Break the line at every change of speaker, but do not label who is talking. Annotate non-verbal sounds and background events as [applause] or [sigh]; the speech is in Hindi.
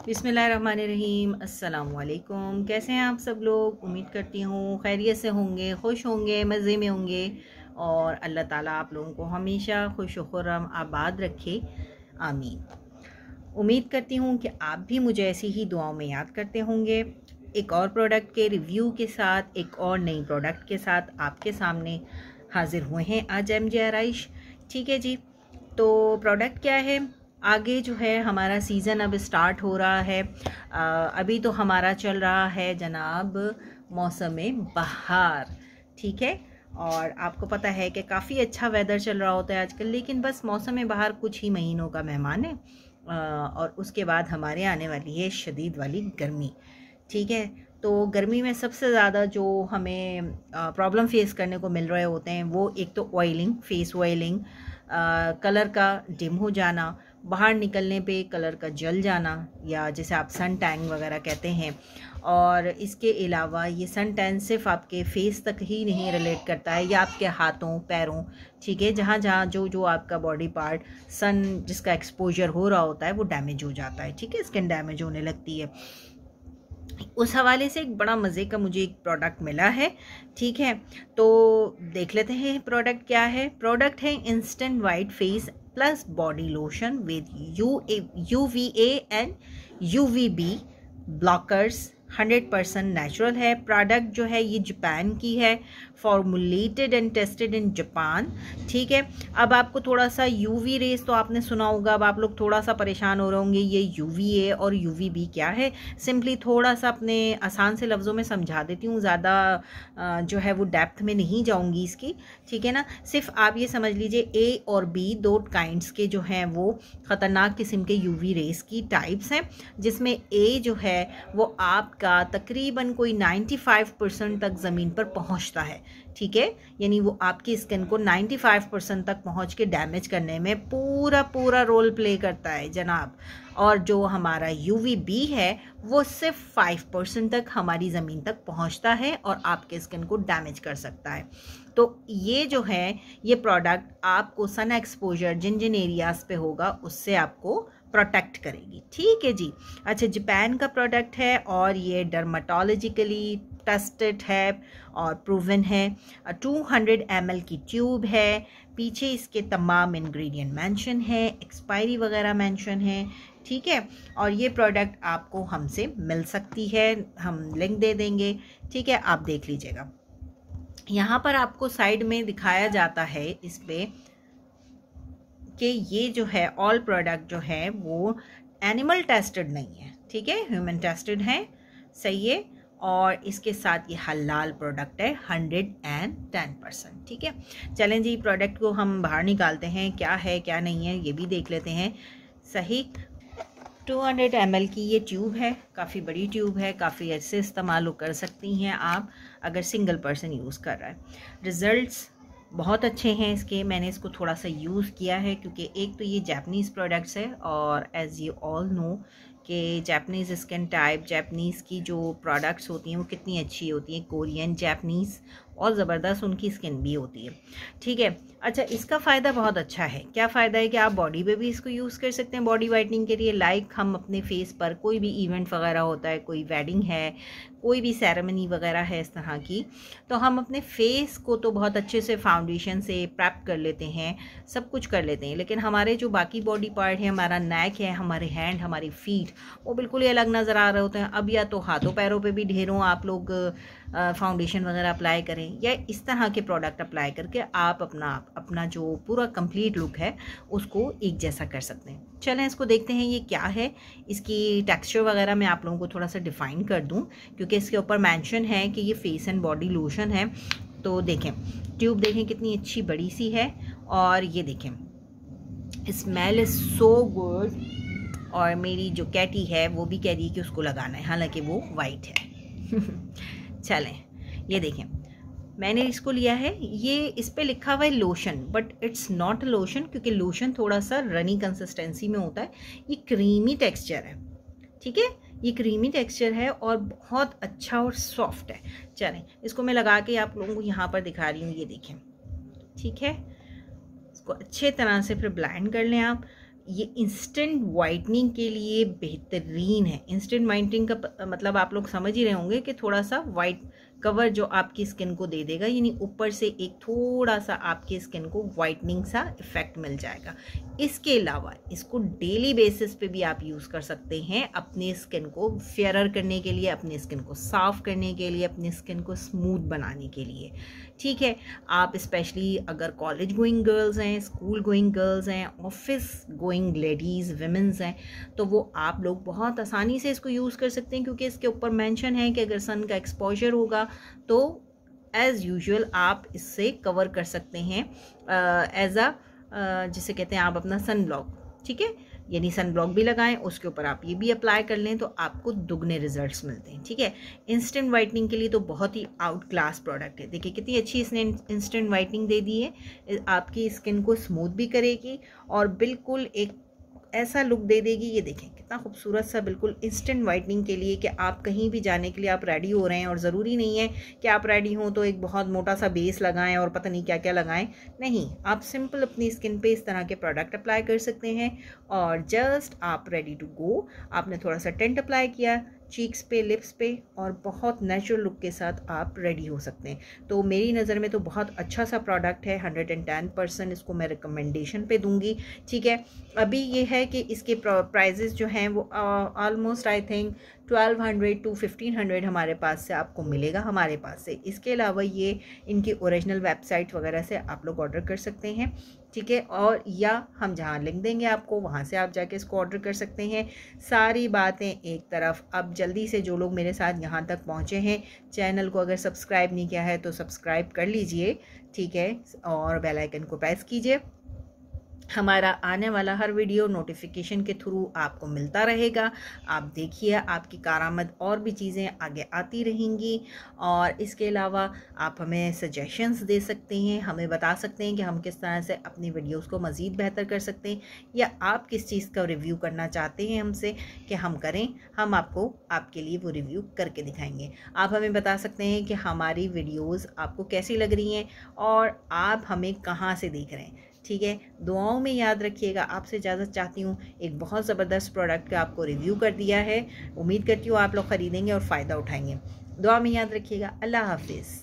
बिसमीम अल्लाम कैसे हैं आप सब लोग उम्मीद करती हूँ खैरियत से होंगे खुश होंगे मज़े में होंगे और अल्लाह ताला आप लोगों को हमेशा खुश खुरम आबाद रखे आमीन उम्मीद करती हूँ कि आप भी मुझे ऐसी ही दुआओं में याद करते होंगे एक और प्रोडक्ट के रिव्यू के साथ एक और नई प्रोडक्ट के साथ आपके सामने हाज़िर हुए हैं आज एम जे आरइश ठीक है जी तो प्रोडक्ट क्या है आगे जो है हमारा सीज़न अब स्टार्ट हो रहा है आ, अभी तो हमारा चल रहा है जनाब मौसम बहार ठीक है और आपको पता है कि काफ़ी अच्छा वेदर चल रहा होता है आजकल लेकिन बस मौसम बाहर कुछ ही महीनों का मेहमान है और उसके बाद हमारे आने वाली है शदीद वाली गर्मी ठीक है तो गर्मी में सबसे ज़्यादा जो हमें प्रॉब्लम फेस करने को मिल रहे होते हैं वो एक तो ऑयलिंग फेस ऑयलिंग कलर का डिम हो जाना बाहर निकलने पे कलर का जल जाना या जैसे आप सन टैंग वगैरह कहते हैं और इसके अलावा ये सन टैन सिर्फ आपके फेस तक ही नहीं रिलेट करता है या आपके हाथों पैरों ठीक है जहाँ जहाँ जो जो आपका बॉडी पार्ट सन जिसका एक्सपोजर हो रहा होता है वो डैमेज हो जाता है ठीक है स्किन डैमेज होने लगती है उस हवाले से एक बड़ा मज़े का मुझे एक प्रोडक्ट मिला है ठीक है तो देख लेते हैं प्रोडक्ट क्या है प्रोडक्ट है instant white face plus body lotion with U U V A and U V B blockers hundred percent natural है प्रोडक्ट जो है ये जापान की है formulated and tested in Japan ठीक है अब आपको थोड़ा सा यू वी रेस तो आपने सुना होगा अब आप लोग थोड़ा सा परेशान हो रहे होंगे ये यू वी ए और यू वी बी क्या है सिंपली थोड़ा सा अपने आसान से लफ्ज़ों में समझा देती हूँ ज़्यादा जो है वो डेप्थ में नहीं जाऊँगी इसकी ठीक है ना सिर्फ आप ये समझ लीजिए ए और बी दो काइंड्स के जो हैं वो ख़तरनाक किस्म के यू वी रेस की टाइप्स हैं जिसमें ए जो है वो आप का तकरीबन कोई 95 परसेंट तक ज़मीन पर पहुंचता है ठीक है यानी वो आपकी स्किन को 95 परसेंट तक पहुंच के डैमेज करने में पूरा पूरा रोल प्ले करता है जनाब और जो हमारा यू बी है वो सिर्फ फाइव परसेंट तक हमारी ज़मीन तक पहुंचता है और आपके स्किन को डैमेज कर सकता है तो ये जो है ये प्रोडक्ट आपको सन एक्सपोजर जिन जिन एरियाज़ पर होगा उससे आपको प्रोटेक्ट करेगी ठीक है जी अच्छा जापान का प्रोडक्ट है और ये डर्माटोलॉजिकली टेस्टेड है और प्रूवन है 200 हंड्रेड की ट्यूब है पीछे इसके तमाम इंग्रेडिएंट मेंशन है एक्सपायरी वगैरह मेंशन है ठीक है और ये प्रोडक्ट आपको हमसे मिल सकती है हम लिंक दे देंगे ठीक है आप देख लीजिएगा यहाँ पर आपको साइड में दिखाया जाता है इस पर कि ये जो है ऑल प्रोडक्ट जो है वो एनिमल टेस्टेड नहीं है ठीक है ह्यूमन टेस्टेड है सही है और इसके साथ ये हलाल प्रोडक्ट है हंड्रेड एंड टेन परसेंट ठीक है चलें जी प्रोडक्ट को हम बाहर निकालते हैं क्या है क्या नहीं है ये भी देख लेते हैं सही 200 एल की ये ट्यूब है काफ़ी बड़ी ट्यूब है काफ़ी अच्छे इस्तेमाल कर सकती हैं आप अगर सिंगल पर्सन यूज़ कर रहा है रिज़ल्ट्स बहुत अच्छे हैं इसके मैंने इसको थोड़ा सा यूज़ किया है क्योंकि एक तो ये जैपनीज़ प्रोडक्ट्स है और एज़ यू ऑल नो कि जैपनीज़ स्किन टाइप जैपनीज़ की जो प्रोडक्ट्स होती हैं वो कितनी अच्छी होती हैं कोरियन जैपनीज़ और ज़बरदस्त उनकी स्किन भी होती है ठीक है अच्छा इसका फ़ायदा बहुत अच्छा है क्या फ़ायदा है कि आप बॉडी पे भी इसको यूज़ कर सकते हैं बॉडी वाइटनिंग के लिए लाइक हम अपने फेस पर कोई भी इवेंट वगैरह होता है कोई वेडिंग है कोई भी सेरेमनी वगैरह है इस तरह की तो हम अपने फेस को तो बहुत अच्छे से फाउंडेशन से प्रैप कर लेते हैं सब कुछ कर लेते हैं लेकिन हमारे जो बाकी बॉडी पार्ट है हमारा नैक है हमारे हैंड हमारी फीट वो बिल्कुल ही अलग नज़र आ रहे होते हैं अब या तो हाथों पैरों पर भी ढेरों आप लोग फाउंडेशन वगैरह अप्लाई करें या इस तरह के प्रोडक्ट अप्लाई करके आप अपना अपना जो पूरा कंप्लीट लुक है उसको एक जैसा कर सकते हैं चलें इसको देखते हैं ये क्या है इसकी टेक्सचर वगैरह मैं आप लोगों को थोड़ा सा डिफ़ाइन कर दूँ क्योंकि इसके ऊपर मैंशन है कि ये फेस एंड बॉडी लोशन है तो देखें ट्यूब देखें कितनी अच्छी बड़ी सी है और ये देखें स्मेल इज़ सो गुड और मेरी जो कैटी है वो भी कह रही है कि उसको लगाना है हालांकि वो वाइट है [laughs] चलें ये देखें मैंने इसको लिया है ये इस पर लिखा हुआ है lotion but it's not lotion क्योंकि लोशन थोड़ा सा रनी कंसिस्टेंसी में होता है ये क्रीमी टेक्सचर है ठीक है ये क्रीमी टेक्सचर है और बहुत अच्छा और सॉफ्ट है चलें इसको मैं लगा के आप लोगों को यहाँ पर दिखा रही हूँ ये देखें ठीक है इसको अच्छे तरह से फिर ब्लाइंड कर लें आप ये इंस्टेंट वाइटनिंग के लिए बेहतरीन है इंस्टेंट वाइटनिंग का मतलब आप लोग समझ ही रहे होंगे कि थोड़ा सा वाइट कवर जो आपकी स्किन को दे देगा यानी ऊपर से एक थोड़ा सा आपकी स्किन को वाइटनिंग सा इफेक्ट मिल जाएगा इसके अलावा इसको डेली बेसिस पे भी आप यूज़ कर सकते हैं अपने स्किन को फेयर करने के लिए अपने स्किन को साफ़ करने के लिए अपने स्किन को स्मूथ बनाने के लिए ठीक है आप स्पेशली अगर कॉलेज गोइंग गर्ल्स हैं स्कूल गोइंग गर्ल्स हैं ऑफिस गोइंग लेडीज़ वेमेंस हैं तो वो आप लोग बहुत आसानी से इसको यूज़ कर सकते हैं क्योंकि इसके ऊपर मैंशन है कि अगर सन का एक्सपोजर होगा तो एज़ यूजल आप इससे कवर कर सकते हैं एज uh, अ uh, जिसे कहते हैं आप अपना सन ब्लॉक ठीक है यानी सन ब्लॉक भी लगाएं उसके ऊपर आप ये भी अप्लाई कर लें तो आपको दुगने रिजल्ट्स मिलते हैं ठीक है इंस्टेंट वाइटनिंग के लिए तो बहुत ही आउट क्लास प्रोडक्ट है देखिए कितनी अच्छी इसने इंस्टेंट वाइटनिंग दे दी है आपकी स्किन को स्मूथ भी करेगी और बिल्कुल एक ऐसा लुक दे देगी ये देखें कितना खूबसूरत सा बिल्कुल इंस्टेंट वाइटनिंग के लिए कि आप कहीं भी जाने के लिए आप रेडी हो रहे हैं और ज़रूरी नहीं है कि आप रेडी हों तो एक बहुत मोटा सा बेस लगाएं और पता नहीं क्या क्या लगाएं नहीं आप सिंपल अपनी स्किन पे इस तरह के प्रोडक्ट अप्लाई कर सकते हैं और जस्ट आप रेडी टू गो आपने थोड़ा सा टेंट अप्लाई किया चीक्स पे लिप्स पे और बहुत नेचुरल लुक के साथ आप रेडी हो सकते हैं तो मेरी नज़र में तो बहुत अच्छा सा प्रोडक्ट है हंड्रेड एंड टेन परसेंट इसको मैं रिकमेंडेशन पे दूंगी ठीक है अभी ये है कि इसके प्राइजेस जो हैं वो almost I think twelve hundred to fifteen hundred हमारे पास से आपको मिलेगा हमारे पास से इसके अलावा ये इनकी ओरिजिनल वेबसाइट वगैरह से आप लोग ऑर्डर कर सकते हैं ठीक है और या हम जहाँ लिंक देंगे आपको वहाँ से आप जाके इसको ऑर्डर कर सकते हैं सारी बातें एक तरफ अब जल्दी से जो लोग मेरे साथ यहाँ तक पहुँचे हैं चैनल को अगर सब्सक्राइब नहीं किया है तो सब्सक्राइब कर लीजिए ठीक है और बेलाइकन को प्रेस कीजिए हमारा आने वाला हर वीडियो नोटिफिकेशन के थ्रू आपको मिलता रहेगा आप देखिए आपकी कारामद और भी चीज़ें आगे आती रहेंगी और इसके अलावा आप हमें सजेशंस दे सकते हैं हमें बता सकते हैं कि हम किस तरह से अपनी वीडियोस को मज़ीद बेहतर कर सकते हैं या आप किस चीज़ का रिव्यू करना चाहते हैं हमसे कि हम करें हम आपको आपके लिए वो रिव्यू करके दिखाएंगे आप हमें बता सकते हैं कि हमारी वीडियोज़ आपको कैसी लग रही हैं और आप हमें कहाँ से देख रहे हैं ठीक है दुआओं में याद रखिएगा आपसे इजाज़त चाहती हूँ एक बहुत ज़बरदस्त प्रोडक्ट का आपको रिव्यू कर दिया है उम्मीद करती हूँ आप लोग ख़रीदेंगे और फ़ायदा उठाएंगे दुआ में याद रखिएगा अल्लाह हाफिज़